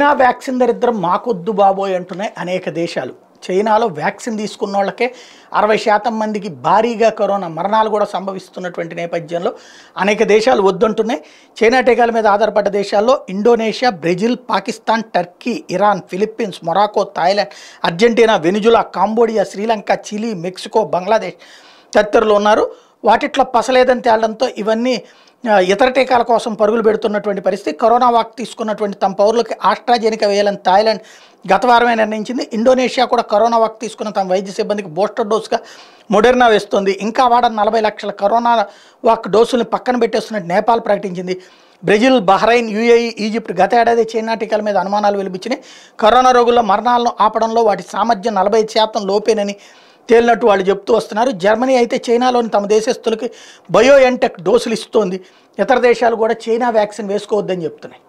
China vaccine దరిద్రం మాకొద్దు బాబోయ్ అంటున్నాయి అనేక దేశాలు చైనాలో వ్యాక్సిన్ తీసుకున్న వాళ్ళకే అరవై శాతం మందికి భారీగా కరోనా మరణాలు కూడా సంభవిస్తున్నటువంటి నేపథ్యంలో అనేక దేశాలు వద్దంటున్నాయి చైనా టీకాల మీద ఆధారపడ్డ దేశాల్లో Indonesia Brazil Pakistan Turkey Iran Philippines Morocco Thailand Argentina Venezuela Cambodia Sri Lanka Chile Mexico Bangladesh తదితరులు ఉన్నారు వాటిట్లో పసలేదని తేలడంతో ఇవన్నీ ఇతర టీకాల కోసం పరుగులు పెడుతున్నటువంటి పరిస్థితి కరోనా వాక్ తీసుకున్నటువంటి తమ పౌరులకి ఆస్ట్రాజెనిక వేయాలని థాయిలాండ్ గత వారమే నిర్ణయించింది ఇండోనేషియా కూడా కరోనా వాక్ తీసుకున్న తమ వైద్య సిబ్బందికి బూస్టర్ డోసుగా మొడెర్నా వేస్తుంది ఇంకా వాడ నలభై లక్షల కరోనా వాక్ డోసుల్ని పక్కన పెట్టేస్తున్నట్టు నేపాల్ ప్రకటించింది బ్రెజిల్ బహ్రైన్ యూఏఈ ఈజిప్ట్ గత ఏడాది చైనా టీకాల మీద అనుమానాలు వెలిపించినాయి కరోనా రోగుల్లో మరణాలను ఆపడంలో వాటి సామర్థ్యం నలభై శాతం లోపేనని తేలినట్టు వాళ్ళు చెప్తూ వస్తున్నారు జర్మనీ అయితే చైనాలోని తమ దేశస్తులకి బయో ఎన్టెక్ డోసులు ఇస్తోంది ఇతర దేశాలు కూడా చైనా వ్యాక్సిన్ వేసుకోవద్దని చెప్తున్నాయి